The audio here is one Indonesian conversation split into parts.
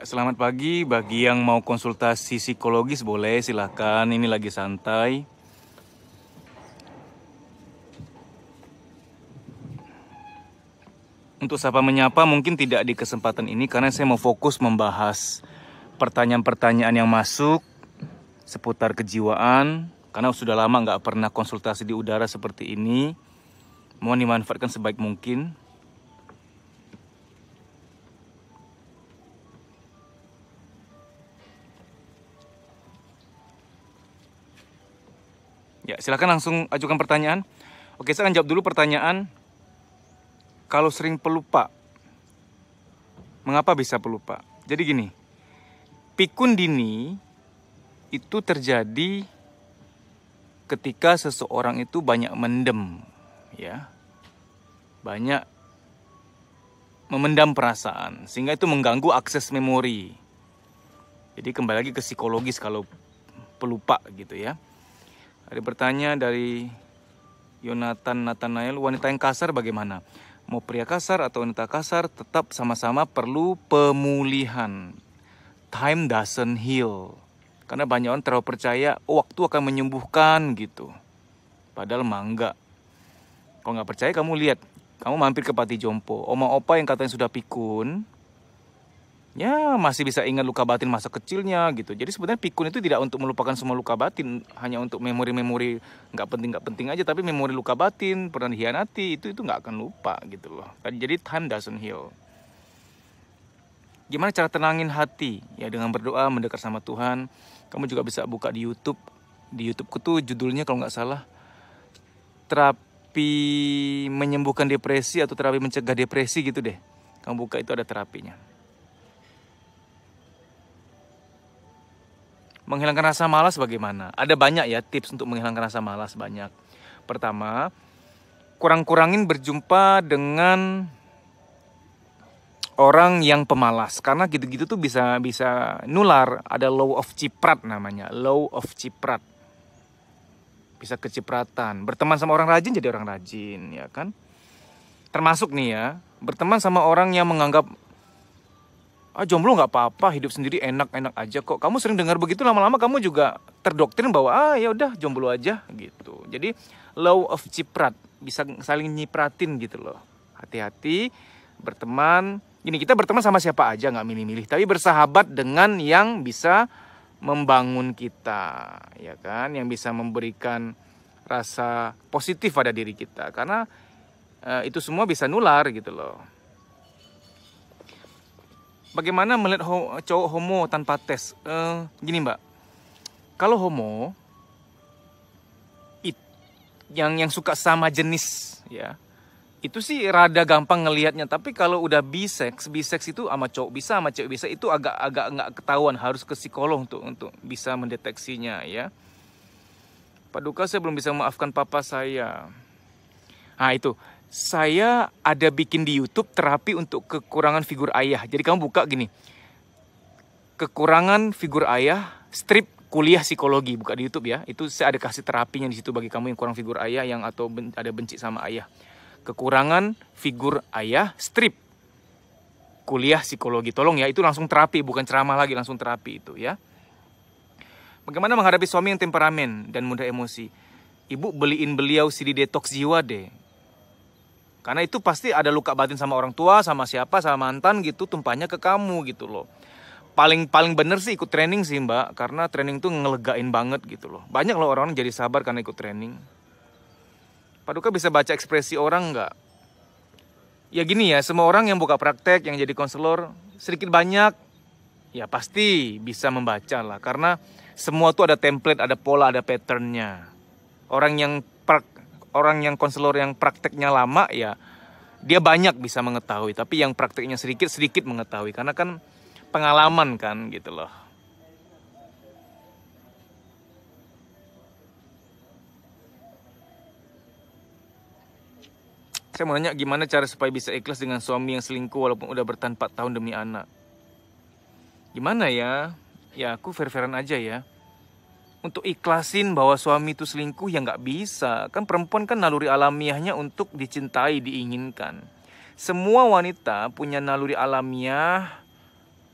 Ya, selamat pagi bagi yang mau konsultasi psikologis boleh silahkan. Ini lagi santai. Untuk siapa menyapa mungkin tidak di kesempatan ini karena saya mau fokus membahas pertanyaan-pertanyaan yang masuk seputar kejiwaan karena sudah lama nggak pernah konsultasi di udara seperti ini. Mohon dimanfaatkan sebaik mungkin. silahkan langsung ajukan pertanyaan. Oke, saya akan jawab dulu pertanyaan. Kalau sering pelupa, mengapa bisa pelupa? Jadi gini, pikun dini itu terjadi ketika seseorang itu banyak mendem, ya, banyak memendam perasaan, sehingga itu mengganggu akses memori. Jadi kembali lagi ke psikologis kalau pelupa gitu ya. Ada bertanya dari Yonatan Nathanael, wanita yang kasar bagaimana? Mau pria kasar atau wanita kasar tetap sama-sama perlu pemulihan. Time doesn't heal. Karena banyak orang terlalu percaya oh, waktu akan menyembuhkan gitu. Padahal mangga. Kalau nggak percaya kamu lihat, kamu mampir ke Pati Jompo. Oma opa yang katanya sudah pikun, ya masih bisa ingat luka batin masa kecilnya gitu. Jadi sebenarnya pikun itu tidak untuk melupakan semua luka batin, hanya untuk memori-memori nggak penting nggak penting aja, tapi memori luka batin pernah dihianati itu itu nggak akan lupa gitu loh. Kan jadi time doesn't heal. Gimana cara tenangin hati? Ya dengan berdoa, mendekat sama Tuhan. Kamu juga bisa buka di YouTube. Di YouTube tuh judulnya kalau nggak salah terapi menyembuhkan depresi atau terapi mencegah depresi gitu deh. Kamu buka itu ada terapinya. Menghilangkan rasa malas bagaimana? Ada banyak ya tips untuk menghilangkan rasa malas banyak. Pertama, kurang-kurangin berjumpa dengan orang yang pemalas karena gitu-gitu tuh bisa bisa nular, ada law of ciprat namanya, law of ciprat. Bisa kecipratan. Berteman sama orang rajin jadi orang rajin, ya kan? Termasuk nih ya, berteman sama orang yang menganggap ah jomblo nggak apa-apa hidup sendiri enak-enak aja kok kamu sering dengar begitu lama-lama kamu juga terdoktrin bahwa ah ya udah jomblo aja gitu jadi law of ciprat bisa saling nyipratin gitu loh hati-hati berteman gini kita berteman sama siapa aja nggak milih-milih tapi bersahabat dengan yang bisa membangun kita ya kan yang bisa memberikan rasa positif pada diri kita karena eh, itu semua bisa nular gitu loh bagaimana melihat ho cowok homo tanpa tes? Uh, gini mbak, kalau homo it, yang yang suka sama jenis ya itu sih rada gampang ngelihatnya tapi kalau udah bisex bisex itu sama cowok bisa sama cewek bisa itu agak agak nggak ketahuan harus ke psikolog untuk untuk bisa mendeteksinya ya Paduka saya belum bisa memaafkan papa saya ah itu saya ada bikin di YouTube terapi untuk kekurangan figur ayah. Jadi kamu buka gini. Kekurangan figur ayah, strip kuliah psikologi, buka di YouTube ya. Itu saya ada kasih terapinya di situ bagi kamu yang kurang figur ayah yang atau ben, ada benci sama ayah. Kekurangan figur ayah, strip kuliah psikologi. Tolong ya, itu langsung terapi, bukan ceramah lagi, langsung terapi itu ya. Bagaimana menghadapi suami yang temperamen dan mudah emosi? Ibu beliin beliau CD detox jiwa deh karena itu pasti ada luka batin sama orang tua, sama siapa, sama mantan gitu tumpahnya ke kamu gitu loh. Paling paling bener sih ikut training sih mbak, karena training tuh ngelegain banget gitu loh. Banyak loh orang-orang jadi sabar karena ikut training. Paduka bisa baca ekspresi orang nggak? Ya gini ya, semua orang yang buka praktek, yang jadi konselor, sedikit banyak ya pasti bisa membaca lah. Karena semua tuh ada template, ada pola, ada patternnya. Orang yang orang yang konselor yang prakteknya lama ya dia banyak bisa mengetahui tapi yang prakteknya sedikit sedikit mengetahui karena kan pengalaman kan gitu loh Saya mau nanya gimana cara supaya bisa ikhlas dengan suami yang selingkuh walaupun udah bertahan 4 tahun demi anak. Gimana ya? Ya aku fair-fairan aja ya untuk ikhlasin bahwa suami itu selingkuh ya nggak bisa. Kan perempuan kan naluri alamiahnya untuk dicintai, diinginkan. Semua wanita punya naluri alamiah.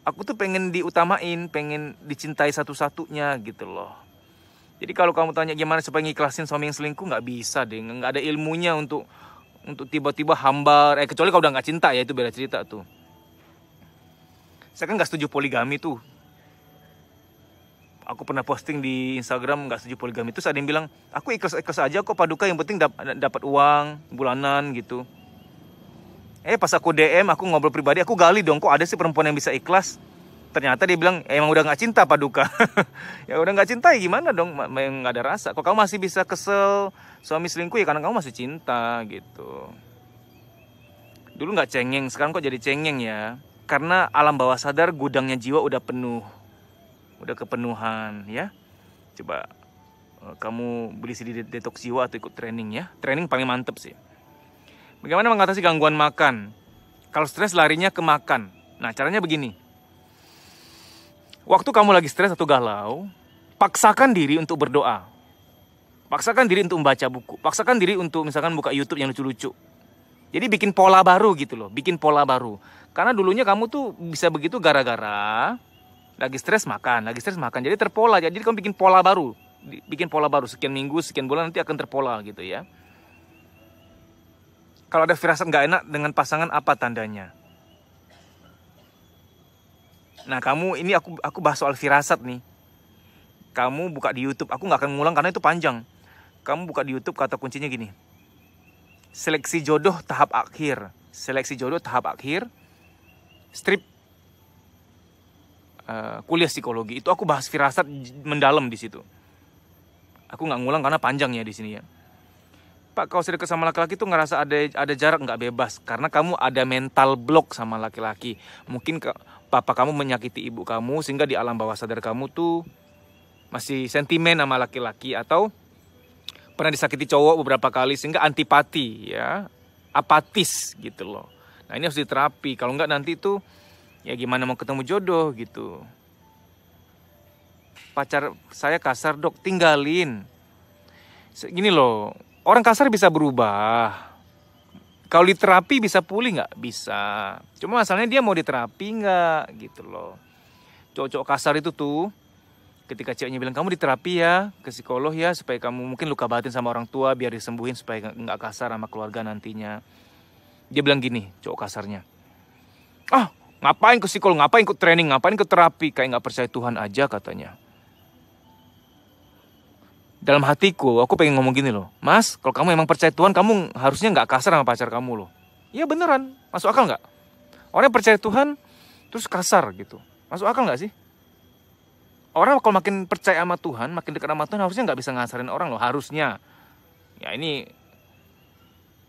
Aku tuh pengen diutamain, pengen dicintai satu-satunya gitu loh. Jadi kalau kamu tanya gimana supaya ngiklasin suami yang selingkuh nggak bisa deh, nggak ada ilmunya untuk untuk tiba-tiba hambar. Eh kecuali kalau udah nggak cinta ya itu beda cerita tuh. Saya kan nggak setuju poligami tuh aku pernah posting di Instagram nggak setuju poligami terus ada yang bilang aku ikhlas ikhlas aja kok paduka yang penting dapat uang bulanan gitu eh pas aku DM aku ngobrol pribadi aku gali dong kok ada sih perempuan yang bisa ikhlas ternyata dia bilang eh, emang udah nggak cinta paduka ya udah nggak cinta ya gimana dong yang nggak ada rasa kok kamu masih bisa kesel suami selingkuh ya karena kamu masih cinta gitu dulu nggak cengeng sekarang kok jadi cengeng ya karena alam bawah sadar gudangnya jiwa udah penuh udah kepenuhan ya coba eh, kamu beli CD detox jiwa atau ikut training ya training paling mantep sih bagaimana mengatasi gangguan makan kalau stres larinya ke makan nah caranya begini waktu kamu lagi stres atau galau paksakan diri untuk berdoa paksakan diri untuk membaca buku paksakan diri untuk misalkan buka YouTube yang lucu-lucu jadi bikin pola baru gitu loh bikin pola baru karena dulunya kamu tuh bisa begitu gara-gara lagi stres makan lagi stres makan jadi terpola jadi kamu bikin pola baru bikin pola baru sekian minggu sekian bulan nanti akan terpola gitu ya kalau ada firasat nggak enak dengan pasangan apa tandanya nah kamu ini aku aku bahas soal firasat nih kamu buka di YouTube aku nggak akan ngulang karena itu panjang kamu buka di YouTube kata kuncinya gini seleksi jodoh tahap akhir seleksi jodoh tahap akhir strip Eh, kuliah psikologi itu aku bahas firasat mendalam di situ aku nggak ngulang karena panjang ya di sini ya Pak kalau sedekat sama laki-laki tuh ngerasa ada ada jarak nggak bebas karena kamu ada mental block sama laki-laki. Mungkin ke, papa kamu menyakiti ibu kamu sehingga di alam bawah sadar kamu tuh masih sentimen sama laki-laki atau pernah disakiti cowok beberapa kali sehingga antipati ya, apatis gitu loh. Nah ini harus diterapi kalau nggak nanti tuh ya gimana mau ketemu jodoh gitu pacar saya kasar dok tinggalin gini loh orang kasar bisa berubah kalau terapi bisa pulih nggak bisa cuma masalahnya dia mau diterapi nggak gitu loh cowok kasar itu tuh ketika ceweknya bilang kamu diterapi ya ke psikolog ya supaya kamu mungkin luka batin sama orang tua biar disembuhin supaya nggak kasar sama keluarga nantinya dia bilang gini cowok kasarnya ah Ngapain ke psikolog, ngapain ke training, ngapain ke terapi, kayak gak percaya Tuhan aja katanya. Dalam hatiku, aku pengen ngomong gini loh, Mas, kalau kamu emang percaya Tuhan, kamu harusnya gak kasar sama pacar kamu loh. Iya beneran, masuk akal gak? Orang yang percaya Tuhan, terus kasar gitu. Masuk akal gak sih? Orang kalau makin percaya sama Tuhan, makin dekat sama Tuhan, harusnya gak bisa ngasarin orang loh, harusnya. Ya ini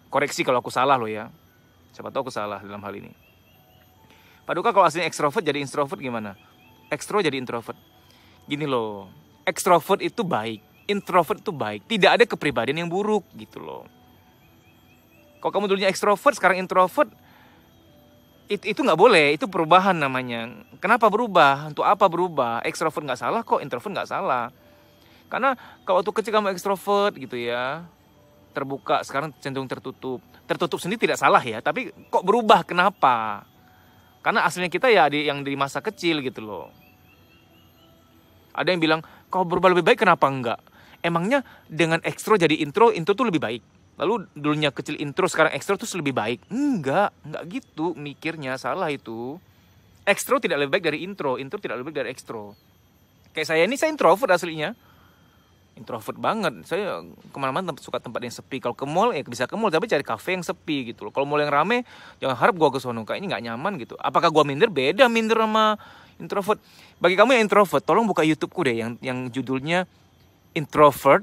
koreksi kalau aku salah loh ya. Siapa tahu aku salah dalam hal ini. Paduka kalau aslinya ekstrovert jadi introvert gimana? Ekstro jadi introvert. Gini loh, ekstrovert itu baik, introvert itu baik. Tidak ada kepribadian yang buruk gitu loh. Kalau kamu dulunya ekstrovert, sekarang introvert, itu itu nggak boleh, itu perubahan namanya. Kenapa berubah? Untuk apa berubah? Ekstrovert nggak salah kok, introvert nggak salah. Karena kalau waktu kecil kamu ekstrovert gitu ya, terbuka, sekarang cenderung tertutup. Tertutup sendiri tidak salah ya, tapi kok berubah? Kenapa? Karena aslinya kita ya di, yang di masa kecil gitu loh. Ada yang bilang, kau berubah lebih baik kenapa enggak? Emangnya dengan ekstro jadi intro, intro tuh lebih baik? Lalu dulunya kecil intro, sekarang ekstro tuh lebih baik? Enggak, enggak gitu mikirnya, salah itu. Ekstro tidak lebih baik dari intro, intro tidak lebih baik dari ekstro. Kayak saya ini saya introvert aslinya introvert banget saya kemana-mana suka tempat yang sepi kalau ke mall ya bisa ke mall tapi cari kafe yang sepi gitu loh kalau mall yang rame jangan harap gua ke sono ini nggak nyaman gitu apakah gua minder beda minder sama introvert bagi kamu yang introvert tolong buka YouTube ku deh yang yang judulnya introvert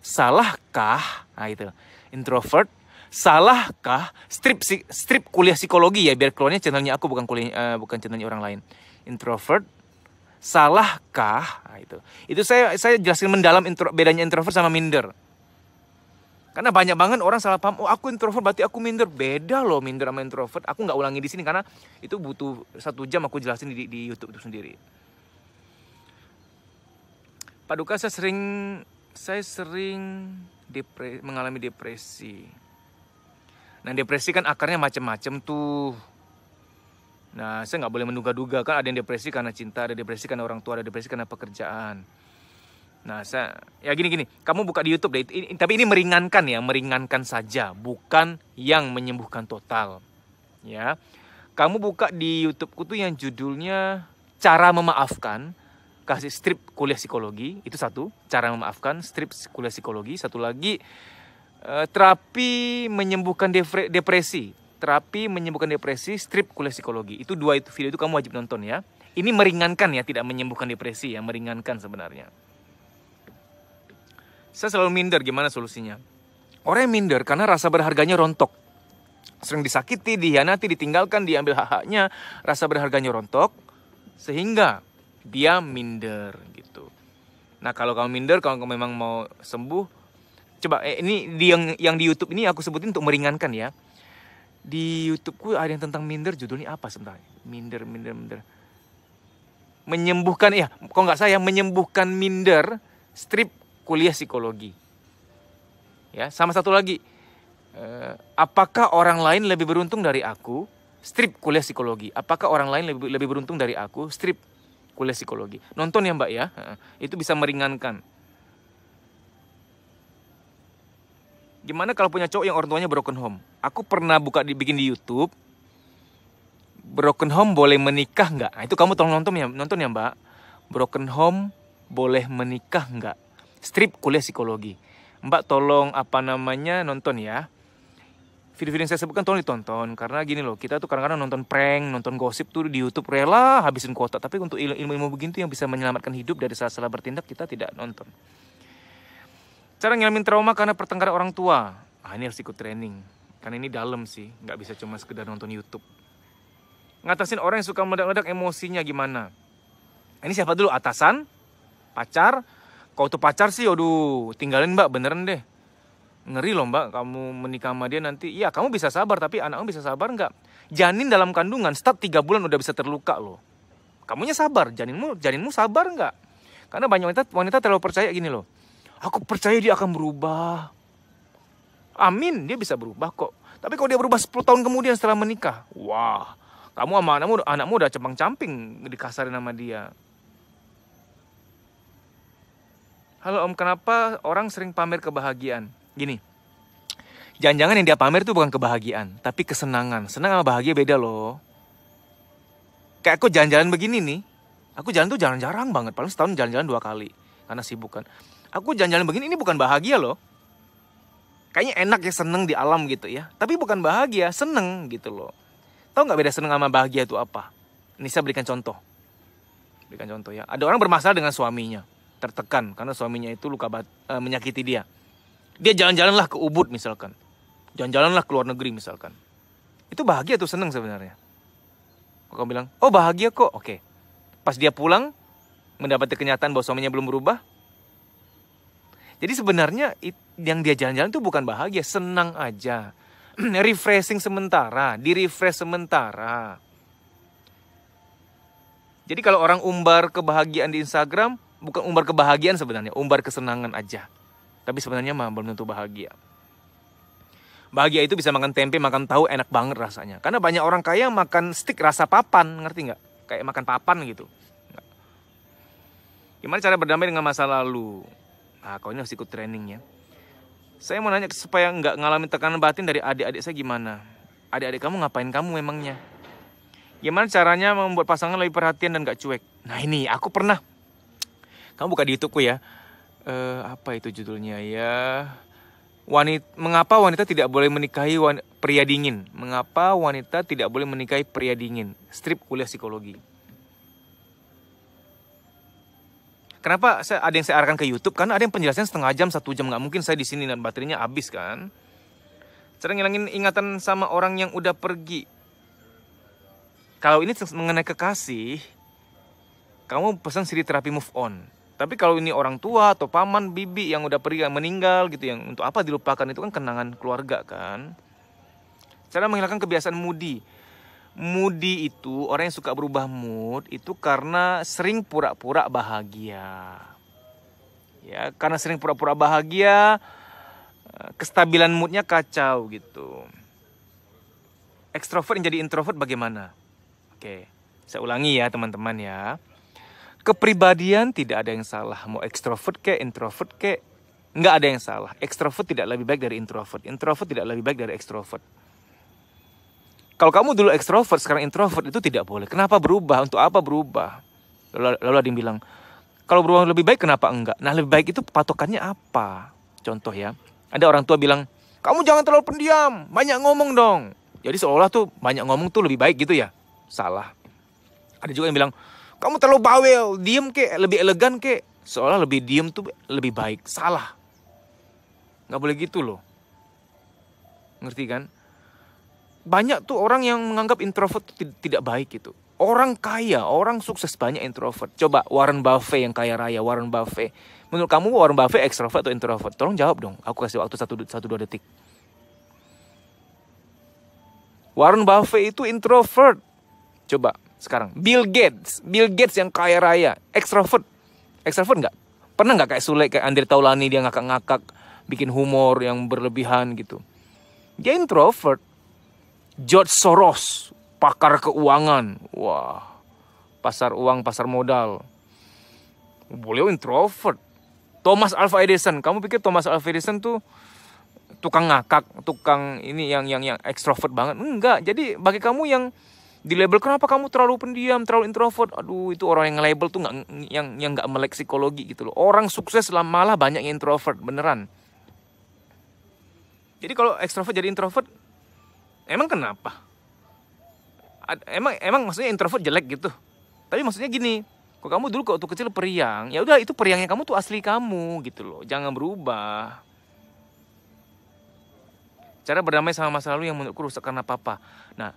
salahkah nah itu introvert salahkah strip strip kuliah psikologi ya biar keluarnya channelnya aku bukan kuliah uh, bukan channelnya orang lain introvert salahkah nah, itu itu saya saya jelasin mendalam intro, bedanya introvert sama minder karena banyak banget orang salah paham, oh aku introvert berarti aku minder. Beda loh minder sama introvert. Aku nggak ulangi di sini karena itu butuh satu jam aku jelasin di, di YouTube itu sendiri. Paduka saya sering saya sering depresi, mengalami depresi. Nah depresi kan akarnya macam-macam tuh. Nah, saya nggak boleh menduga-duga kan ada yang depresi karena cinta, ada depresi karena orang tua, ada depresi karena pekerjaan. Nah, saya ya gini-gini, kamu buka di YouTube deh. Ini, tapi ini meringankan ya, meringankan saja, bukan yang menyembuhkan total. Ya. Kamu buka di YouTubeku tuh yang judulnya Cara Memaafkan, kasih strip kuliah psikologi, itu satu, cara memaafkan, strip kuliah psikologi, satu lagi eh, terapi menyembuhkan depresi terapi menyembuhkan depresi strip kuliah psikologi itu dua itu video itu kamu wajib nonton ya ini meringankan ya tidak menyembuhkan depresi ya meringankan sebenarnya saya selalu minder gimana solusinya orang yang minder karena rasa berharganya rontok sering disakiti dihianati ditinggalkan diambil hak haknya rasa berharganya rontok sehingga dia minder gitu nah kalau kamu minder kalau kamu memang mau sembuh coba eh, ini di yang yang di YouTube ini aku sebutin untuk meringankan ya di YouTube YouTubeku ada yang tentang minder judulnya apa sebenarnya? Minder, minder, minder. Menyembuhkan ya, kok nggak saya menyembuhkan minder strip kuliah psikologi. Ya, sama satu lagi. Eh, apakah orang lain lebih beruntung dari aku? Strip kuliah psikologi. Apakah orang lain lebih lebih beruntung dari aku? Strip kuliah psikologi. Nonton ya, Mbak ya. Itu bisa meringankan Gimana kalau punya cowok yang orang tuanya broken home? Aku pernah buka dibikin di YouTube. Broken home boleh menikah nggak? Nah, itu kamu tolong nonton ya, nonton ya Mbak. Broken home boleh menikah nggak? Strip kuliah psikologi. Mbak tolong apa namanya nonton ya. Video-video yang saya sebutkan tolong ditonton karena gini loh kita tuh kadang-kadang nonton prank, nonton gosip tuh di YouTube rela habisin kuota. Tapi untuk ilmu-ilmu begitu yang bisa menyelamatkan hidup dari salah-salah bertindak kita tidak nonton. Cara ngilangin trauma karena pertengkaran orang tua. Ah, ini harus ikut training. Karena ini dalam sih, nggak bisa cuma sekedar nonton YouTube. Ngatasin orang yang suka meledak-ledak emosinya gimana? Ini siapa dulu? Atasan? Pacar? Kau tuh pacar sih, aduh, tinggalin mbak, beneran deh. Ngeri loh mbak, kamu menikah sama dia nanti. Iya, kamu bisa sabar, tapi anakmu bisa sabar nggak? Janin dalam kandungan, start 3 bulan udah bisa terluka loh. Kamunya sabar, janinmu, janinmu sabar nggak? Karena banyak wanita, wanita terlalu percaya gini loh Aku percaya dia akan berubah. Amin, dia bisa berubah kok. Tapi kalau dia berubah 10 tahun kemudian setelah menikah, wah, kamu sama anakmu, anakmu udah cempang-camping dikasarin sama dia. Halo om, kenapa orang sering pamer kebahagiaan? Gini, jangan-jangan yang dia pamer itu bukan kebahagiaan, tapi kesenangan. Senang sama bahagia beda loh. Kayak aku jalan-jalan begini nih, aku jalan tuh jarang-jarang banget, paling setahun jalan-jalan dua kali, karena sibuk kan aku jalan-jalan begini ini bukan bahagia loh kayaknya enak ya seneng di alam gitu ya tapi bukan bahagia seneng gitu loh tahu nggak beda seneng sama bahagia itu apa ini saya berikan contoh berikan contoh ya ada orang bermasalah dengan suaminya tertekan karena suaminya itu luka bat, e, menyakiti dia dia jalan-jalanlah ke Ubud misalkan jalan-jalanlah ke luar negeri misalkan itu bahagia tuh seneng sebenarnya kamu bilang oh bahagia kok oke pas dia pulang mendapati kenyataan bahwa suaminya belum berubah jadi sebenarnya yang dia jalan-jalan itu bukan bahagia, senang aja. refreshing sementara, di refresh sementara. Jadi kalau orang umbar kebahagiaan di Instagram, bukan umbar kebahagiaan sebenarnya, umbar kesenangan aja. Tapi sebenarnya mah belum tentu bahagia. Bahagia itu bisa makan tempe, makan tahu enak banget rasanya. Karena banyak orang kaya makan stick rasa papan, ngerti nggak? Kayak makan papan gitu. Gimana cara berdamai dengan masa lalu? Ah, kau ini harus ikut trainingnya. Saya mau nanya supaya nggak ngalamin tekanan batin dari adik-adik saya gimana? Adik-adik kamu ngapain kamu memangnya? Gimana caranya membuat pasangan lebih perhatian dan gak cuek? Nah ini, aku pernah. Kamu buka di YouTubeku ya. Uh, apa itu judulnya ya? Wanita, mengapa wanita tidak boleh menikahi wan, pria dingin? Mengapa wanita tidak boleh menikahi pria dingin? Strip kuliah psikologi. Kenapa saya, ada yang saya arahkan ke YouTube? Karena ada yang penjelasan setengah jam, satu jam nggak mungkin saya di sini dan baterainya habis kan. Cara ngilangin ingatan sama orang yang udah pergi. Kalau ini mengenai kekasih, kamu pesan siri terapi move on. Tapi kalau ini orang tua atau paman, bibi yang udah pergi yang meninggal gitu, yang untuk apa dilupakan itu kan kenangan keluarga kan. Cara menghilangkan kebiasaan mudi Moody itu orang yang suka berubah mood itu karena sering pura-pura bahagia. Ya, karena sering pura-pura bahagia, eh, kestabilan moodnya kacau gitu. Ekstrovert yang jadi introvert bagaimana? Oke, saya ulangi ya teman-teman ya. Kepribadian tidak ada yang salah, mau ekstrovert ke introvert ke nggak ada yang salah. Ekstrovert tidak lebih baik dari introvert, introvert tidak lebih baik dari ekstrovert kalau kamu dulu ekstrovert, sekarang introvert itu tidak boleh. Kenapa berubah? Untuk apa berubah? Lalu, ada yang bilang, kalau berubah lebih baik kenapa enggak? Nah lebih baik itu patokannya apa? Contoh ya, ada orang tua bilang, kamu jangan terlalu pendiam, banyak ngomong dong. Jadi seolah tuh banyak ngomong tuh lebih baik gitu ya. Salah. Ada juga yang bilang, kamu terlalu bawel, diem ke, lebih elegan ke. Seolah lebih diem tuh lebih baik. Salah. Nggak boleh gitu loh. Ngerti kan? banyak tuh orang yang menganggap introvert tidak baik gitu. Orang kaya, orang sukses banyak introvert. Coba Warren Buffett yang kaya raya, Warren Buffett. Menurut kamu Warren Buffett ekstrovert atau introvert? Tolong jawab dong. Aku kasih waktu 1 1 2 detik. Warren Buffett itu introvert. Coba sekarang Bill Gates, Bill Gates yang kaya raya, ekstrovert. Ekstrovert nggak? Pernah nggak kayak Sule kayak Andre Taulani dia ngakak-ngakak, bikin humor yang berlebihan gitu. Dia introvert George Soros, pakar keuangan. Wah, pasar uang, pasar modal. Beliau introvert. Thomas Alva Edison, kamu pikir Thomas Alva Edison tuh tukang ngakak, tukang ini yang yang yang ekstrovert banget? Enggak. Jadi bagi kamu yang di label kenapa kamu terlalu pendiam, terlalu introvert? Aduh, itu orang yang label tuh nggak yang yang nggak melek psikologi gitu loh. Orang sukses lah malah banyak yang introvert beneran. Jadi kalau ekstrovert jadi introvert Emang kenapa? Emang emang maksudnya introvert jelek gitu. Tapi maksudnya gini, kok kamu dulu waktu kecil periang, ya udah itu periangnya kamu tuh asli kamu gitu loh. Jangan berubah. Cara berdamai sama masa lalu yang menurutku rusak karena papa. Nah,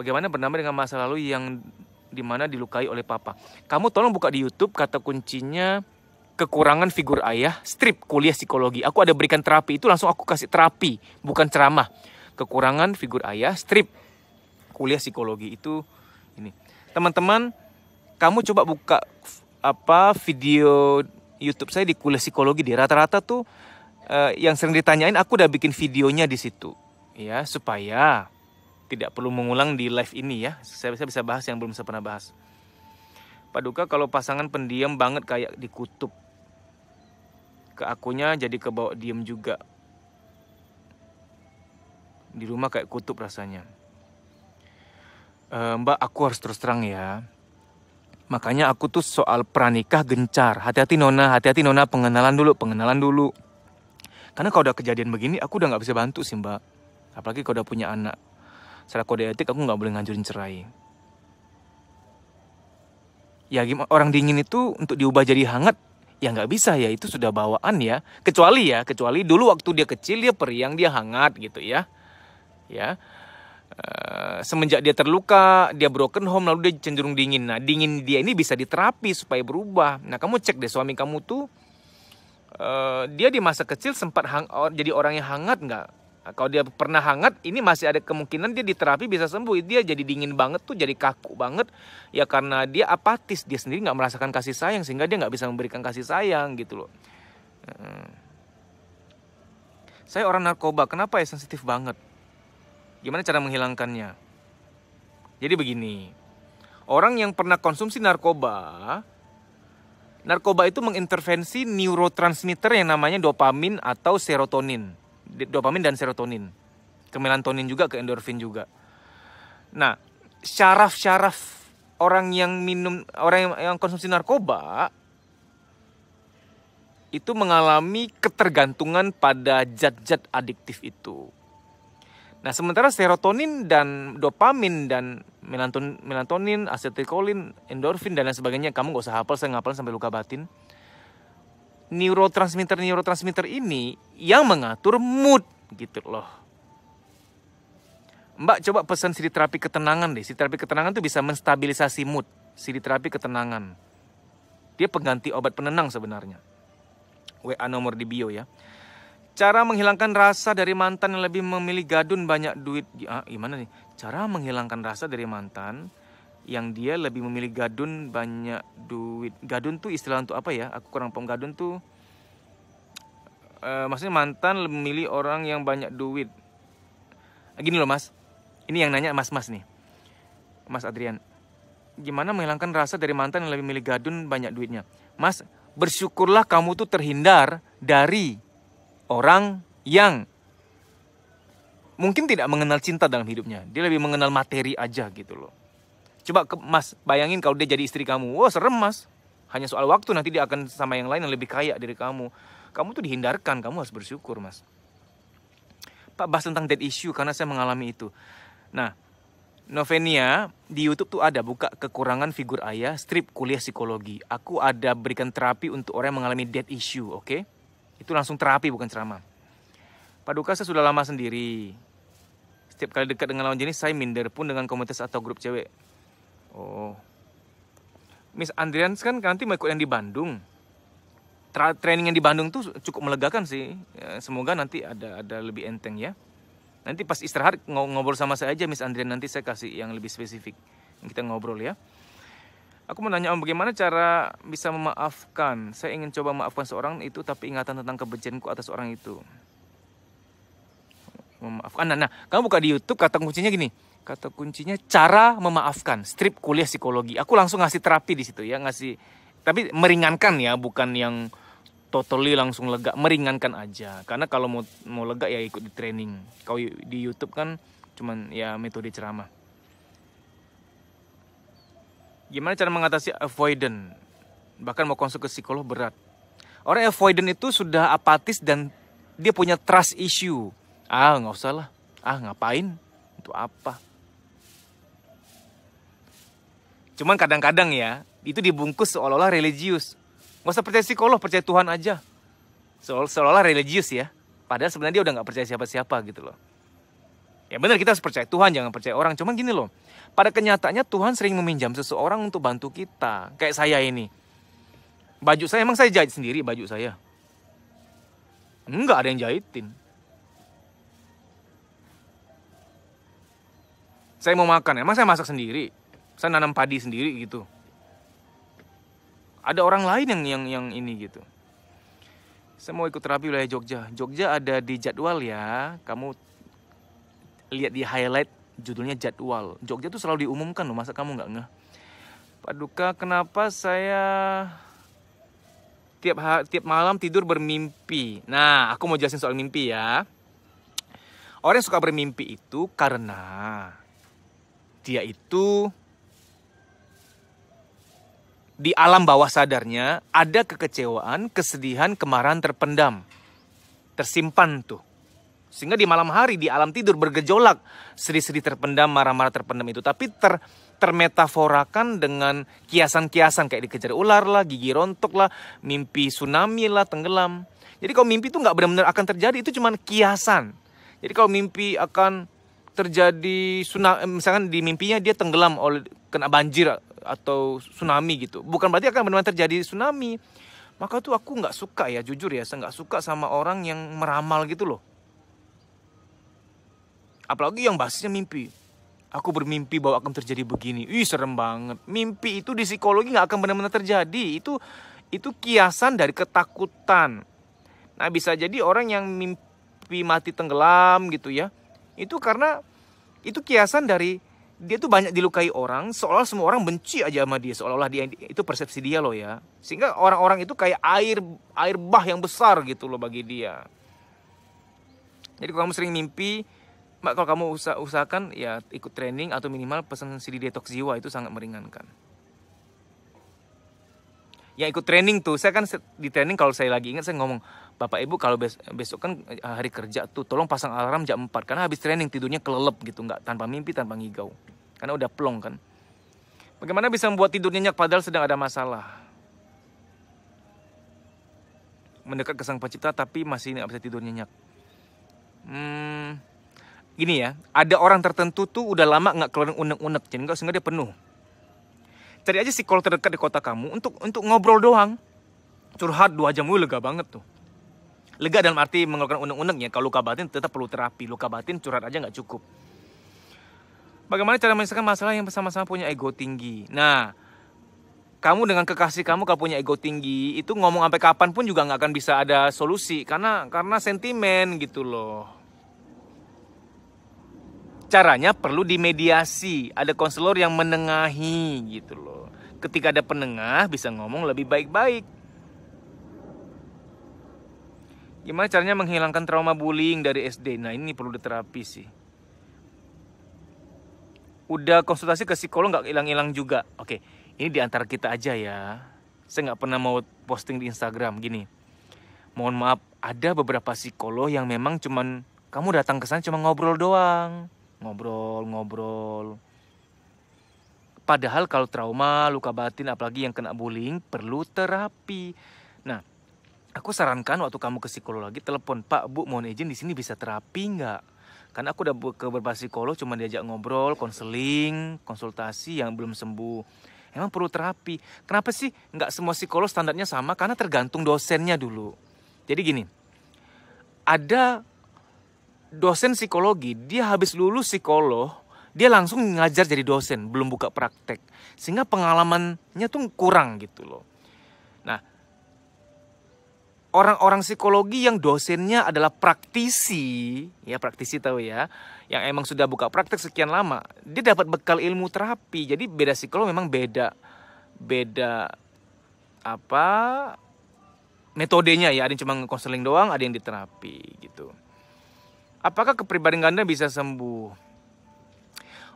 bagaimana berdamai dengan masa lalu yang dimana dilukai oleh papa? Kamu tolong buka di YouTube kata kuncinya kekurangan figur ayah, strip kuliah psikologi. Aku ada berikan terapi itu langsung aku kasih terapi, bukan ceramah kekurangan figur ayah strip kuliah psikologi itu ini teman-teman kamu coba buka apa video YouTube saya di kuliah psikologi di rata-rata tuh eh, yang sering ditanyain aku udah bikin videonya di situ ya supaya tidak perlu mengulang di live ini ya saya bisa bisa bahas yang belum saya pernah bahas Paduka kalau pasangan pendiam banget kayak dikutuk ke akunya jadi kebawa diem juga di rumah kayak kutub rasanya e, mbak aku harus terus terang ya makanya aku tuh soal pranikah gencar hati-hati nona hati-hati nona pengenalan dulu pengenalan dulu karena kalau udah kejadian begini aku udah nggak bisa bantu sih mbak apalagi kalau udah punya anak secara kode etik aku nggak boleh nganjurin cerai ya gimana orang dingin itu untuk diubah jadi hangat ya nggak bisa ya itu sudah bawaan ya kecuali ya kecuali dulu waktu dia kecil dia periang dia hangat gitu ya ya eh, semenjak dia terluka, dia broken home lalu dia cenderung dingin. Nah, dingin dia ini bisa diterapi supaya berubah. Nah, kamu cek deh suami kamu tuh eh, dia di masa kecil sempat jadi orang yang hangat nggak? Nah, kalau dia pernah hangat, ini masih ada kemungkinan dia diterapi bisa sembuh. Dia jadi dingin banget tuh, jadi kaku banget. Ya karena dia apatis, dia sendiri nggak merasakan kasih sayang sehingga dia nggak bisa memberikan kasih sayang gitu loh. Eh, Saya orang narkoba, kenapa ya sensitif banget? Gimana cara menghilangkannya? Jadi begini, orang yang pernah konsumsi narkoba, narkoba itu mengintervensi neurotransmitter yang namanya dopamin atau serotonin. Dopamin dan serotonin. Ke melatonin juga, ke endorfin juga. Nah, syaraf-syaraf orang yang minum orang yang konsumsi narkoba itu mengalami ketergantungan pada zat-zat adiktif itu. Nah, sementara serotonin dan dopamin dan melatonin, melatonin endorfin dan lain sebagainya, kamu gak usah hafal, saya ngapal sampai luka batin. Neurotransmitter-neurotransmitter ini yang mengatur mood gitu loh. Mbak coba pesan siri terapi ketenangan deh. Siri terapi ketenangan itu bisa menstabilisasi mood. Siri terapi ketenangan. Dia pengganti obat penenang sebenarnya. WA nomor di bio ya. Cara menghilangkan rasa dari mantan yang lebih memilih gadun banyak duit. Ah, gimana nih? Cara menghilangkan rasa dari mantan yang dia lebih memilih gadun banyak duit. Gadun tuh istilah untuk apa ya? Aku kurang paham gadun tuh. Uh, maksudnya mantan lebih memilih orang yang banyak duit. Ah, gini loh mas, ini yang nanya mas-mas nih. Mas Adrian, gimana menghilangkan rasa dari mantan yang lebih memilih gadun banyak duitnya? Mas, bersyukurlah kamu tuh terhindar dari orang yang mungkin tidak mengenal cinta dalam hidupnya. Dia lebih mengenal materi aja gitu loh. Coba ke, mas bayangin kalau dia jadi istri kamu. Wah serem mas. Hanya soal waktu nanti dia akan sama yang lain yang lebih kaya dari kamu. Kamu tuh dihindarkan, kamu harus bersyukur mas. Pak bahas tentang dead issue karena saya mengalami itu. Nah, Novenia di YouTube tuh ada buka kekurangan figur ayah strip kuliah psikologi. Aku ada berikan terapi untuk orang yang mengalami dead issue, oke? Okay? Itu langsung terapi bukan ceramah. Paduka saya sudah lama sendiri. Setiap kali dekat dengan lawan jenis saya minder pun dengan komunitas atau grup cewek. Oh. Miss Andrians kan nanti mau ikut yang di Bandung. Tra training yang di Bandung tuh cukup melegakan sih. Ya, semoga nanti ada ada lebih enteng ya. Nanti pas istirahat ngobrol sama saya aja Miss Andrian nanti saya kasih yang lebih spesifik. Kita ngobrol ya. Aku mau nanya om bagaimana cara bisa memaafkan? Saya ingin coba memaafkan seorang itu tapi ingatan tentang kebencianku atas orang itu. Memaafkan. Nah, nah kamu buka di YouTube kata kuncinya gini. Kata kuncinya cara memaafkan. Strip kuliah psikologi. Aku langsung ngasih terapi di situ ya, ngasih tapi meringankan ya, bukan yang totally langsung lega, meringankan aja. Karena kalau mau mau lega ya ikut di training. kau di YouTube kan cuman ya metode ceramah. Gimana cara mengatasi avoidant? Bahkan mau konsul ke psikolog berat. Orang avoidant itu sudah apatis dan dia punya trust issue. Ah, nggak usah lah. Ah, ngapain? Untuk apa? Cuman kadang-kadang ya, itu dibungkus seolah-olah religius. Nggak usah percaya psikolog, percaya Tuhan aja. Seolah-olah religius ya. Padahal sebenarnya dia udah nggak percaya siapa-siapa gitu loh. Ya benar kita harus percaya Tuhan, jangan percaya orang. Cuman gini loh, pada kenyataannya Tuhan sering meminjam seseorang untuk bantu kita. Kayak saya ini. Baju saya emang saya jahit sendiri baju saya. Enggak ada yang jahitin. Saya mau makan, emang saya masak sendiri. Saya nanam padi sendiri gitu. Ada orang lain yang yang yang ini gitu. Saya mau ikut terapi wilayah Jogja. Jogja ada di jadwal ya. Kamu lihat di highlight judulnya jadwal. Jogja tuh selalu diumumkan loh, masa kamu nggak ngeh? Duka kenapa saya tiap tiap malam tidur bermimpi? Nah, aku mau jelasin soal mimpi ya. Orang yang suka bermimpi itu karena dia itu di alam bawah sadarnya ada kekecewaan, kesedihan, kemarahan terpendam. Tersimpan tuh. Sehingga di malam hari di alam tidur bergejolak seri-seri terpendam, marah-marah terpendam itu. Tapi ter termetaforakan dengan kiasan-kiasan kayak dikejar ular lah, gigi rontok lah, mimpi tsunami lah, tenggelam. Jadi kalau mimpi itu nggak benar-benar akan terjadi, itu cuma kiasan. Jadi kalau mimpi akan terjadi tsunami, eh, misalkan di mimpinya dia tenggelam oleh kena banjir atau tsunami gitu. Bukan berarti akan benar-benar terjadi tsunami. Maka tuh aku nggak suka ya, jujur ya, saya nggak suka sama orang yang meramal gitu loh. Apalagi yang basisnya mimpi. Aku bermimpi bahwa akan terjadi begini. Ih, serem banget. Mimpi itu di psikologi nggak akan benar-benar terjadi. Itu itu kiasan dari ketakutan. Nah, bisa jadi orang yang mimpi mati tenggelam gitu ya. Itu karena itu kiasan dari dia tuh banyak dilukai orang seolah semua orang benci aja sama dia seolah-olah dia itu persepsi dia loh ya sehingga orang-orang itu kayak air air bah yang besar gitu loh bagi dia jadi kalau kamu sering mimpi Mbak kalau kamu usah usahakan ya ikut training atau minimal pesan CD detox jiwa itu sangat meringankan. Ya ikut training tuh, saya kan di training kalau saya lagi ingat saya ngomong, Bapak Ibu kalau besok kan eh, hari kerja tuh tolong pasang alarm jam 4 karena habis training tidurnya kelelep gitu, nggak tanpa mimpi, tanpa ngigau. Karena udah plong kan. Bagaimana bisa membuat tidur nyenyak padahal sedang ada masalah? Mendekat ke sang pencipta tapi masih nggak bisa tidur nyenyak. Hmm, gini ya, ada orang tertentu tuh udah lama nggak keluarin unek-unek, jadi nggak sengaja penuh. Cari aja psikolog terdekat di kota kamu untuk untuk ngobrol doang. Curhat dua jam dulu lega banget tuh. Lega dalam arti mengeluarkan unek-uneknya, kalau luka batin tetap perlu terapi. Luka batin curhat aja nggak cukup. Bagaimana cara menyelesaikan masalah yang bersama-sama punya ego tinggi? Nah, kamu dengan kekasih kamu kalau punya ego tinggi itu ngomong sampai kapan pun juga nggak akan bisa ada solusi karena karena sentimen gitu loh caranya perlu dimediasi, ada konselor yang menengahi gitu loh. Ketika ada penengah bisa ngomong lebih baik-baik. Gimana caranya menghilangkan trauma bullying dari SD? Nah ini perlu diterapi sih. Udah konsultasi ke psikolog nggak hilang-hilang juga. Oke, ini diantara kita aja ya. Saya nggak pernah mau posting di Instagram gini. Mohon maaf, ada beberapa psikolog yang memang cuman kamu datang ke sana cuma ngobrol doang ngobrol-ngobrol. Padahal kalau trauma, luka batin, apalagi yang kena bullying, perlu terapi. Nah, aku sarankan waktu kamu ke psikolog lagi, telepon, Pak, Bu, mohon izin di sini bisa terapi nggak? Karena aku udah ke beberapa psikolog, cuma diajak ngobrol, konseling, konsultasi yang belum sembuh. Emang perlu terapi. Kenapa sih nggak semua psikolog standarnya sama? Karena tergantung dosennya dulu. Jadi gini, ada dosen psikologi, dia habis lulus psikolog, dia langsung ngajar jadi dosen, belum buka praktek. Sehingga pengalamannya tuh kurang gitu loh. Nah, orang-orang psikologi yang dosennya adalah praktisi, ya praktisi tahu ya, yang emang sudah buka praktek sekian lama, dia dapat bekal ilmu terapi. Jadi beda psikolog memang beda beda apa metodenya ya ada yang cuma konseling doang ada yang diterapi gitu Apakah kepribadian ganda bisa sembuh?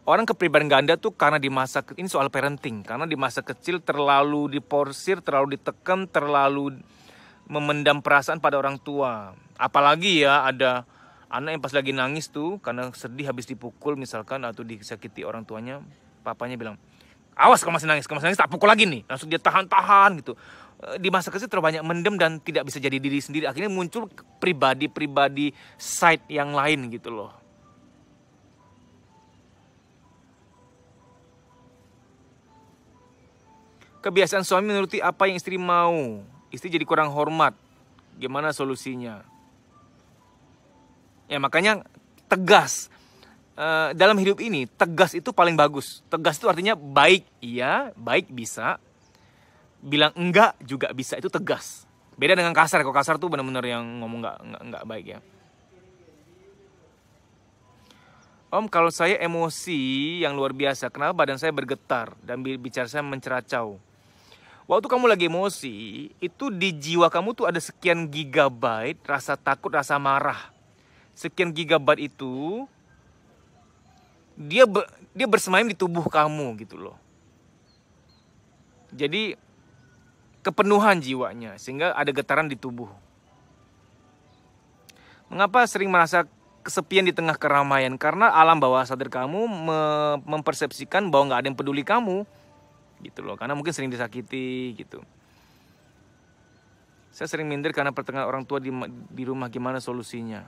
Orang kepribadian ganda tuh karena di masa ini soal parenting, karena di masa kecil terlalu diporsir, terlalu ditekan, terlalu memendam perasaan pada orang tua. Apalagi ya ada anak yang pas lagi nangis tuh karena sedih habis dipukul misalkan atau disakiti orang tuanya, papanya bilang, "Awas kalau masih nangis, kalau masih nangis tak pukul lagi nih." Langsung dia tahan-tahan gitu Eh, di masa kecil terlalu banyak mendem dan tidak bisa jadi diri sendiri akhirnya muncul pribadi-pribadi side yang lain gitu loh kebiasaan suami menuruti apa yang istri mau istri jadi kurang hormat gimana solusinya ya makanya tegas eh, dalam hidup ini tegas itu paling bagus tegas itu artinya baik iya baik bisa bilang enggak juga bisa itu tegas beda dengan kasar kok kasar tuh bener-bener yang ngomong nggak nggak baik ya Om kalau saya emosi yang luar biasa kenapa badan saya bergetar dan bicara saya menceracau waktu kamu lagi emosi itu di jiwa kamu tuh ada sekian gigabyte rasa takut rasa marah sekian gigabyte itu dia ber, dia bersemayam di tubuh kamu gitu loh jadi kepenuhan jiwanya sehingga ada getaran di tubuh. Mengapa sering merasa kesepian di tengah keramaian? Karena alam bawah sadar kamu mempersepsikan bahwa nggak ada yang peduli kamu, gitu loh. Karena mungkin sering disakiti, gitu. Saya sering minder karena pertengahan orang tua di, di rumah gimana solusinya.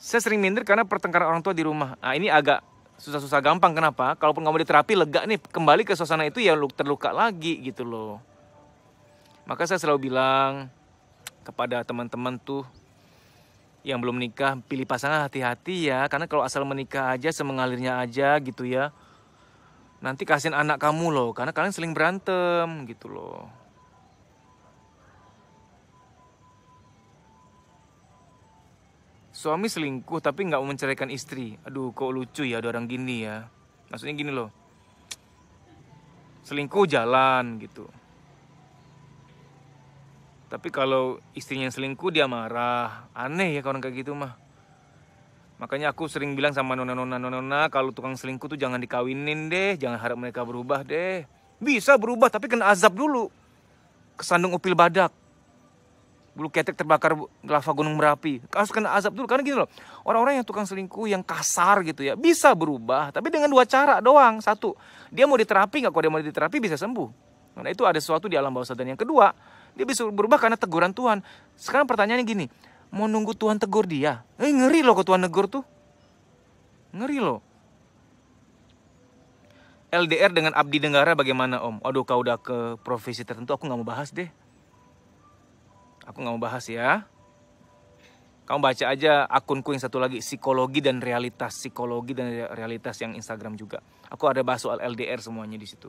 Saya sering minder karena pertengkaran orang tua di rumah. Nah, ini agak susah-susah gampang kenapa kalaupun kamu di terapi lega nih kembali ke suasana itu ya terluka lagi gitu loh maka saya selalu bilang kepada teman-teman tuh yang belum nikah pilih pasangan hati-hati ya karena kalau asal menikah aja semengalirnya aja gitu ya nanti kasihin anak kamu loh karena kalian seling berantem gitu loh suami selingkuh tapi nggak mau menceraikan istri aduh kok lucu ya ada orang gini ya maksudnya gini loh selingkuh jalan gitu tapi kalau istrinya selingkuh dia marah aneh ya kalau orang kayak gitu mah makanya aku sering bilang sama nona nona nona, nona kalau tukang selingkuh tuh jangan dikawinin deh jangan harap mereka berubah deh bisa berubah tapi kena azab dulu kesandung upil badak bulu ketek terbakar lava gunung merapi harus kena azab dulu karena gini loh orang-orang yang tukang selingkuh yang kasar gitu ya bisa berubah tapi dengan dua cara doang satu dia mau diterapi nggak kalau dia mau diterapi bisa sembuh karena itu ada sesuatu di alam bawah sadar yang kedua dia bisa berubah karena teguran Tuhan sekarang pertanyaannya gini mau nunggu Tuhan tegur dia eh, ngeri loh kok Tuhan negur tuh ngeri loh LDR dengan abdi negara bagaimana om? Aduh kau udah ke profesi tertentu aku nggak mau bahas deh. Aku nggak mau bahas ya. Kamu baca aja akunku yang satu lagi, psikologi dan realitas, psikologi dan realitas yang Instagram juga. Aku ada bahas soal LDR semuanya di situ.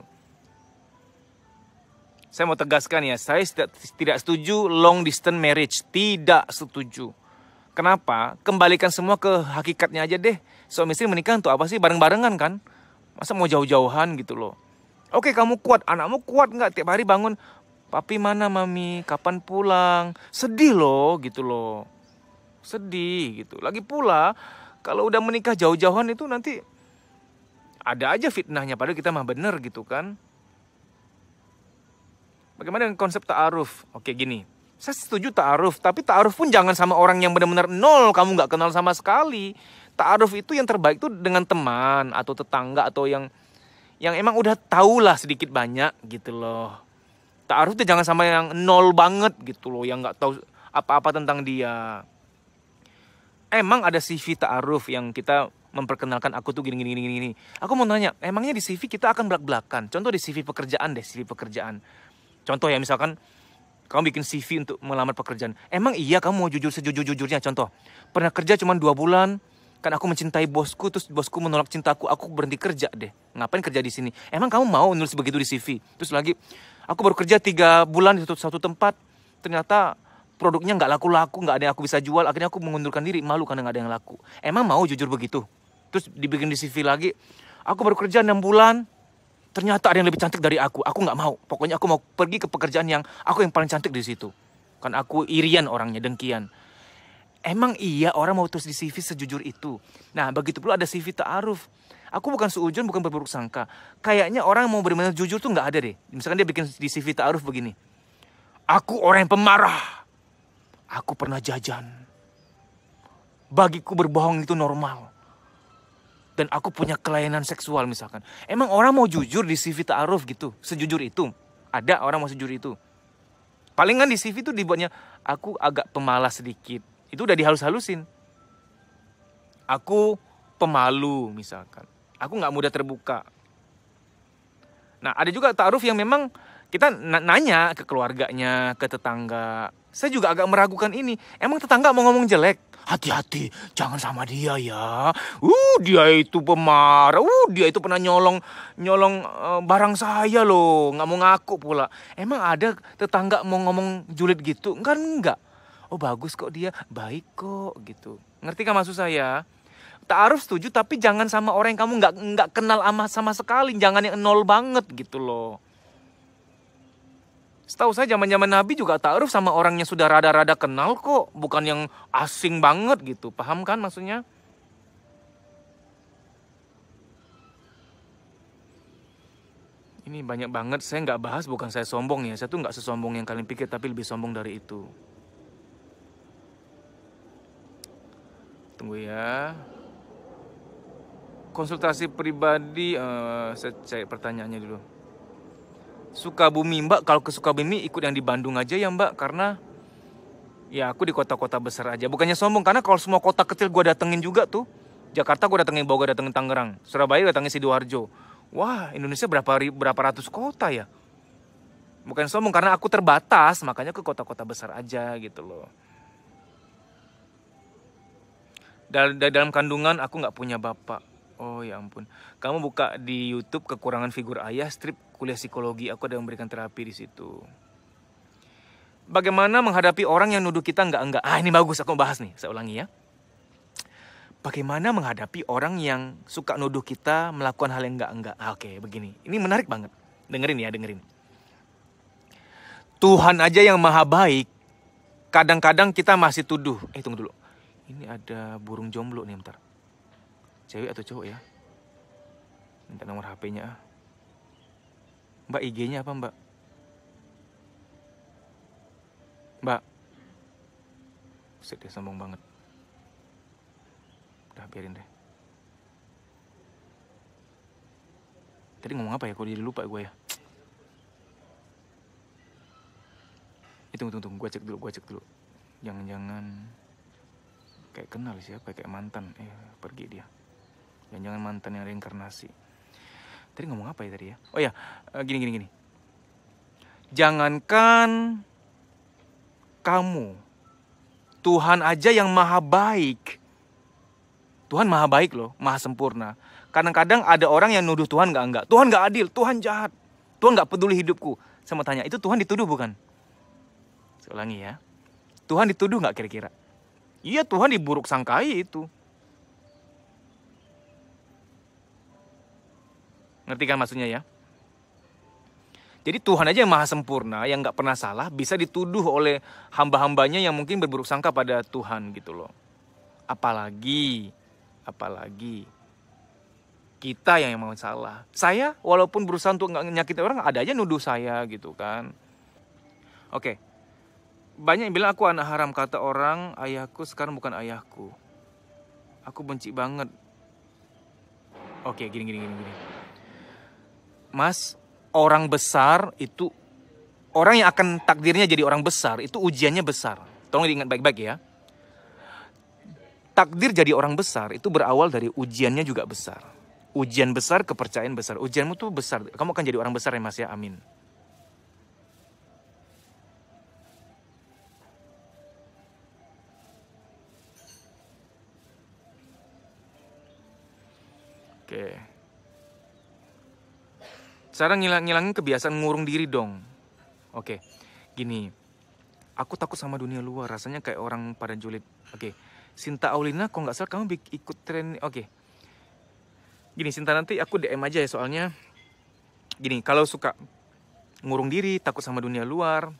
Saya mau tegaskan ya, saya tidak, setuju long distance marriage, tidak setuju. Kenapa? Kembalikan semua ke hakikatnya aja deh. Suami istri menikah untuk apa sih? Bareng-barengan kan? Masa mau jauh-jauhan gitu loh. Oke kamu kuat, anakmu kuat nggak? Tiap hari bangun, Papi mana mami? Kapan pulang? Sedih loh gitu loh. Sedih gitu. Lagi pula kalau udah menikah jauh-jauhan itu nanti ada aja fitnahnya padahal kita mah bener gitu kan. Bagaimana dengan konsep ta'aruf? Oke gini, saya setuju ta'aruf, tapi ta'aruf pun jangan sama orang yang benar-benar nol, kamu nggak kenal sama sekali. Ta'aruf itu yang terbaik itu dengan teman atau tetangga atau yang yang emang udah taulah sedikit banyak gitu loh. Ta'aruf tuh jangan sama yang nol banget gitu loh, yang nggak tahu apa-apa tentang dia. Emang ada CV ta'aruf yang kita memperkenalkan aku tuh gini gini gini gini. Aku mau nanya, emangnya di CV kita akan belak belakan. Contoh di CV pekerjaan deh, CV pekerjaan. Contoh ya misalkan kamu bikin CV untuk melamar pekerjaan. Emang iya kamu mau jujur sejujur jujurnya. Contoh pernah kerja cuma dua bulan, kan aku mencintai bosku terus bosku menolak cintaku, aku berhenti kerja deh. Ngapain kerja di sini? Emang kamu mau nulis begitu di CV? Terus lagi aku baru kerja tiga bulan di satu, satu tempat ternyata produknya nggak laku-laku nggak ada yang aku bisa jual akhirnya aku mengundurkan diri malu karena nggak ada yang laku emang mau jujur begitu terus dibikin di CV lagi aku baru kerja enam bulan ternyata ada yang lebih cantik dari aku aku nggak mau pokoknya aku mau pergi ke pekerjaan yang aku yang paling cantik di situ kan aku irian orangnya dengkian emang iya orang mau terus di CV sejujur itu nah begitu pula ada CV ta'aruf Aku bukan seujun, bukan berburuk sangka. Kayaknya orang yang mau benar-benar jujur tuh nggak ada deh. Misalkan dia bikin di CV ta'aruf begini. Aku orang yang pemarah. Aku pernah jajan. Bagiku berbohong itu normal. Dan aku punya kelainan seksual misalkan. Emang orang mau jujur di CV ta'aruf gitu? Sejujur itu? Ada orang mau sejujur itu? Palingan di CV tuh dibuatnya, aku agak pemalas sedikit. Itu udah dihalus-halusin. Aku pemalu misalkan. Aku nggak mudah terbuka. Nah, ada juga taaruf yang memang kita nanya ke keluarganya, ke tetangga. Saya juga agak meragukan ini. Emang tetangga mau ngomong jelek? Hati-hati, jangan sama dia ya. Uh, dia itu pemarah. Uh, dia itu pernah nyolong nyolong uh, barang saya loh. Nggak mau ngaku pula. Emang ada tetangga mau ngomong julid gitu? Kan enggak. Oh, bagus kok dia. Baik kok gitu. Ngerti kan maksud saya? Ta'aruf setuju tapi jangan sama orang yang kamu nggak nggak kenal ama sama sekali, jangan yang nol banget gitu loh. Setahu saya zaman-zaman Nabi juga ta'aruf sama orangnya sudah rada-rada kenal kok, bukan yang asing banget gitu. Paham kan maksudnya? Ini banyak banget, saya nggak bahas bukan saya sombong ya. Saya tuh nggak sesombong yang kalian pikir, tapi lebih sombong dari itu. Tunggu ya konsultasi pribadi uh, saya cari pertanyaannya dulu Sukabumi Mbak kalau ke Sukabumi ikut yang di Bandung aja ya Mbak karena ya aku di kota-kota besar aja bukannya sombong karena kalau semua kota kecil gue datengin juga tuh Jakarta gue datengin Bogor datengin Tangerang Surabaya datengin Sidoarjo wah Indonesia berapa berapa ratus kota ya bukan sombong karena aku terbatas makanya ke kota-kota besar aja gitu loh dalam kandungan aku nggak punya bapak Oh ya ampun. Kamu buka di YouTube kekurangan figur ayah strip kuliah psikologi. Aku ada memberikan terapi di situ. Bagaimana menghadapi orang yang nuduh kita nggak enggak? Ah ini bagus. Aku bahas nih. Saya ulangi ya. Bagaimana menghadapi orang yang suka nuduh kita melakukan hal yang nggak enggak? Ah, Oke okay, begini. Ini menarik banget. Dengerin ya dengerin. Tuhan aja yang maha baik. Kadang-kadang kita masih tuduh. Eh tunggu dulu. Ini ada burung jomblo nih bentar. Cewek atau cowok ya? Minta nomor HP-nya ah. Mbak IG-nya apa mbak? Mbak. sedih sombong banget. Udah biarin deh. Tadi ngomong apa ya? Kok jadi lupa gue ya? Eh, tunggu, tunggu, tunggu. Gue cek dulu, gue cek dulu. Jangan-jangan kayak kenal siapa, kayak mantan. Eh, pergi dia jangan-jangan mantan yang reinkarnasi tadi ngomong apa ya tadi ya oh ya eh, gini gini gini jangankan kamu Tuhan aja yang maha baik Tuhan maha baik loh maha sempurna kadang-kadang ada orang yang nuduh Tuhan nggak nggak Tuhan nggak adil Tuhan jahat Tuhan nggak peduli hidupku sama tanya itu Tuhan dituduh bukan Seulangi ya Tuhan dituduh nggak kira-kira iya Tuhan diburuk sangkai itu Ngerti kan maksudnya ya? Jadi Tuhan aja yang maha sempurna, yang gak pernah salah, bisa dituduh oleh hamba-hambanya yang mungkin berburuk sangka pada Tuhan gitu loh. Apalagi, apalagi kita yang mau salah. Saya walaupun berusaha untuk nggak nyakitin orang, ada aja nuduh saya gitu kan. Oke, banyak yang bilang aku anak haram kata orang, ayahku sekarang bukan ayahku. Aku benci banget. Oke, gini gini gini gini. Mas, orang besar itu orang yang akan takdirnya jadi orang besar itu ujiannya besar. Tolong diingat baik-baik ya. Takdir jadi orang besar itu berawal dari ujiannya juga besar. Ujian besar, kepercayaan besar. Ujianmu tuh besar. Kamu akan jadi orang besar ya Mas ya. Amin. Oke. Okay. Sekarang ngilang ngilangin kebiasaan ngurung diri dong. Oke, gini. Aku takut sama dunia luar, rasanya kayak orang pada julid. Oke, Sinta Aulina, kok nggak salah kamu ikut tren. Oke, gini Sinta nanti aku DM aja ya soalnya. Gini, kalau suka ngurung diri, takut sama dunia luar,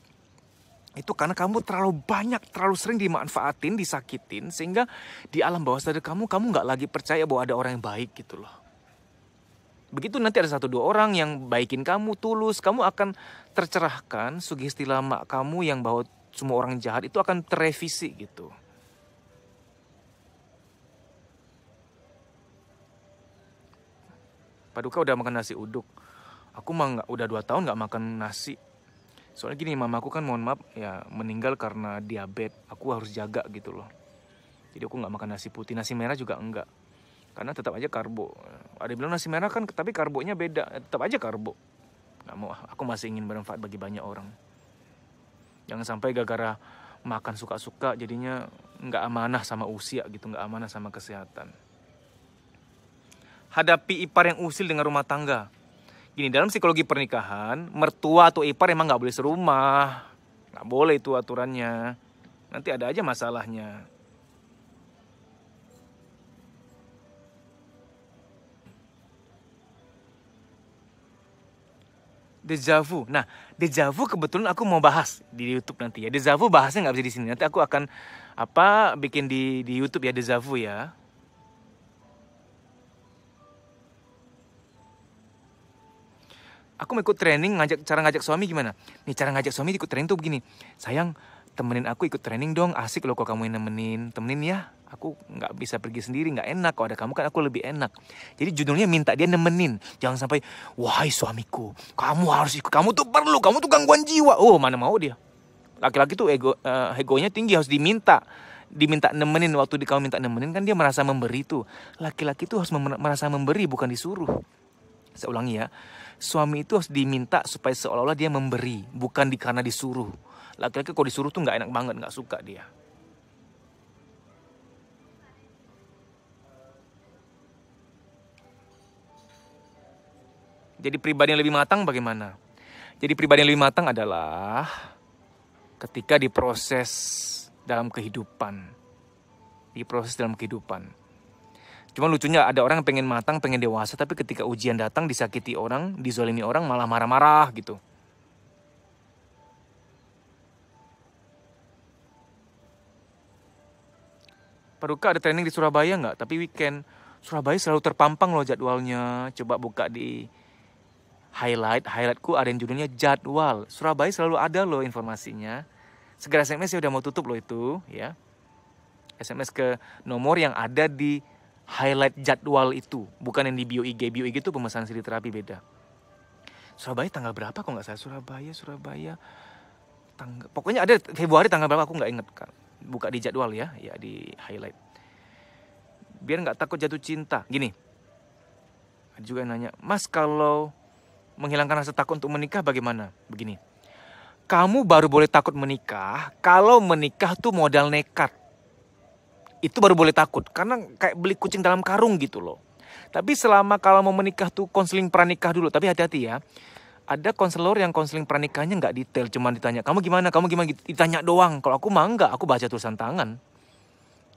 itu karena kamu terlalu banyak, terlalu sering dimanfaatin, disakitin, sehingga di alam bawah sadar kamu, kamu nggak lagi percaya bahwa ada orang yang baik gitu loh begitu nanti ada satu dua orang yang baikin kamu tulus kamu akan tercerahkan sugesti lama kamu yang bahwa semua orang jahat itu akan terevisi gitu Paduka udah makan nasi uduk aku mah nggak udah dua tahun nggak makan nasi soalnya gini mamaku kan mohon maaf ya meninggal karena diabetes aku harus jaga gitu loh jadi aku nggak makan nasi putih nasi merah juga enggak karena tetap aja karbo ada bilang nasi merah kan tapi karbonya beda tetap aja karbo mau, aku masih ingin bermanfaat bagi banyak orang jangan sampai gara-gara makan suka-suka jadinya nggak amanah sama usia gitu nggak amanah sama kesehatan hadapi ipar yang usil dengan rumah tangga gini dalam psikologi pernikahan mertua atau ipar emang nggak boleh serumah nggak boleh itu aturannya nanti ada aja masalahnya dejavu. Nah, dejavu kebetulan aku mau bahas di YouTube nanti ya. Dejavu bahasnya nggak bisa di sini. Nanti aku akan apa bikin di di YouTube ya dejavu ya. Aku mau ikut training ngajak cara ngajak suami gimana? Nih cara ngajak suami ikut training tuh begini. Sayang, temenin aku ikut training dong asik loh kok kamu yang nemenin temenin ya aku nggak bisa pergi sendiri nggak enak kalau ada kamu kan aku lebih enak jadi judulnya minta dia nemenin jangan sampai wahai suamiku kamu harus ikut kamu tuh perlu kamu tuh gangguan jiwa oh mana mau dia laki-laki tuh ego uh, egonya tinggi harus diminta diminta nemenin waktu di kamu minta nemenin kan dia merasa memberi tuh laki-laki tuh harus mem merasa memberi bukan disuruh saya ulangi ya suami itu harus diminta supaya seolah-olah dia memberi bukan di disuruh laki-laki kalau disuruh tuh nggak enak banget nggak suka dia jadi pribadi yang lebih matang bagaimana jadi pribadi yang lebih matang adalah ketika diproses dalam kehidupan diproses dalam kehidupan Cuma lucunya ada orang pengen matang, pengen dewasa, tapi ketika ujian datang disakiti orang, dizolimi orang, malah marah-marah gitu. Paduka ada training di Surabaya nggak? Tapi weekend. Surabaya selalu terpampang loh jadwalnya. Coba buka di highlight. Highlightku ada yang judulnya jadwal. Surabaya selalu ada loh informasinya. Segera SMS ya udah mau tutup loh itu ya. SMS ke nomor yang ada di highlight jadwal itu. Bukan yang di bio IG. Bio IG itu pemesan siri terapi beda. Surabaya tanggal berapa kok nggak saya Surabaya Surabaya tanggal pokoknya ada Februari tanggal berapa aku nggak inget kan buka di jadwal ya, ya di highlight. Biar nggak takut jatuh cinta. Gini, ada juga yang nanya, Mas kalau menghilangkan rasa takut untuk menikah bagaimana? Begini, kamu baru boleh takut menikah kalau menikah tuh modal nekat. Itu baru boleh takut, karena kayak beli kucing dalam karung gitu loh. Tapi selama kalau mau menikah tuh konseling pranikah dulu, tapi hati-hati ya ada konselor yang konseling pernikahannya nggak detail cuman ditanya kamu gimana kamu gimana gitu. ditanya doang kalau aku mah nggak aku baca tulisan tangan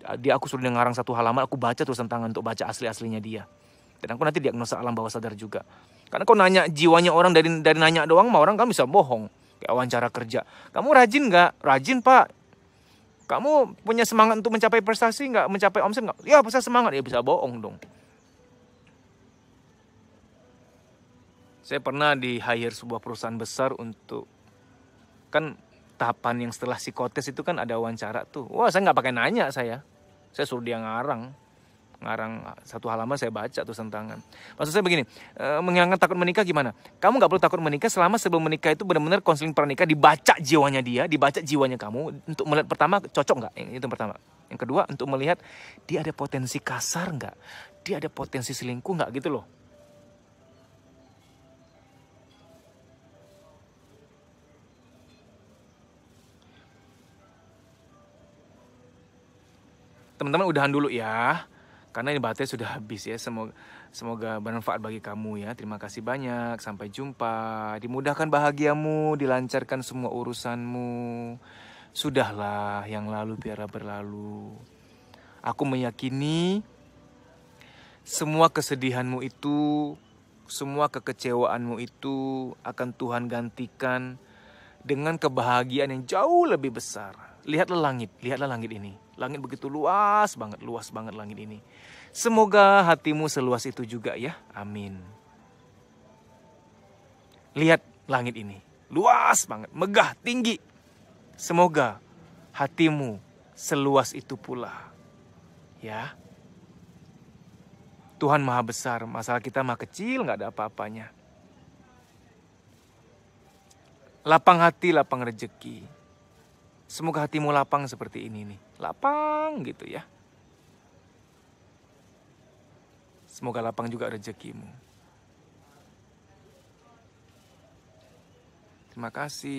ah, dia aku suruh ngarang satu halaman aku baca tulisan tangan untuk baca asli aslinya dia dan aku nanti diagnosa alam bawah sadar juga karena kau nanya jiwanya orang dari dari nanya doang mah orang kan bisa bohong kayak wawancara kerja kamu rajin nggak rajin pak kamu punya semangat untuk mencapai prestasi nggak mencapai omset nggak ya bisa semangat ya bisa bohong dong saya pernah di hire sebuah perusahaan besar untuk kan tahapan yang setelah psikotes itu kan ada wawancara tuh. Wah saya nggak pakai nanya saya. Saya suruh dia ngarang. Ngarang satu halaman saya baca tuh tantangan. Maksud saya begini, e, eh, menghilangkan takut menikah gimana? Kamu nggak perlu takut menikah selama sebelum menikah itu benar-benar konseling pernikah dibaca jiwanya dia, dibaca jiwanya kamu untuk melihat pertama cocok nggak? Itu pertama. Yang kedua untuk melihat dia ada potensi kasar nggak? Dia ada potensi selingkuh nggak gitu loh teman-teman udahan dulu ya karena ini baterai sudah habis ya semoga semoga bermanfaat bagi kamu ya terima kasih banyak sampai jumpa dimudahkan bahagiamu dilancarkan semua urusanmu sudahlah yang lalu biarlah berlalu aku meyakini semua kesedihanmu itu semua kekecewaanmu itu akan Tuhan gantikan dengan kebahagiaan yang jauh lebih besar lihatlah langit lihatlah langit ini Langit begitu luas banget, luas banget langit ini. Semoga hatimu seluas itu juga ya. Amin. Lihat langit ini. Luas banget, megah, tinggi. Semoga hatimu seluas itu pula. Ya. Tuhan maha besar, masalah kita mah kecil, nggak ada apa-apanya. Lapang hati, lapang rejeki. Semoga hatimu lapang seperti ini nih. Lapang gitu ya. Semoga lapang juga rezekimu. Terima kasih.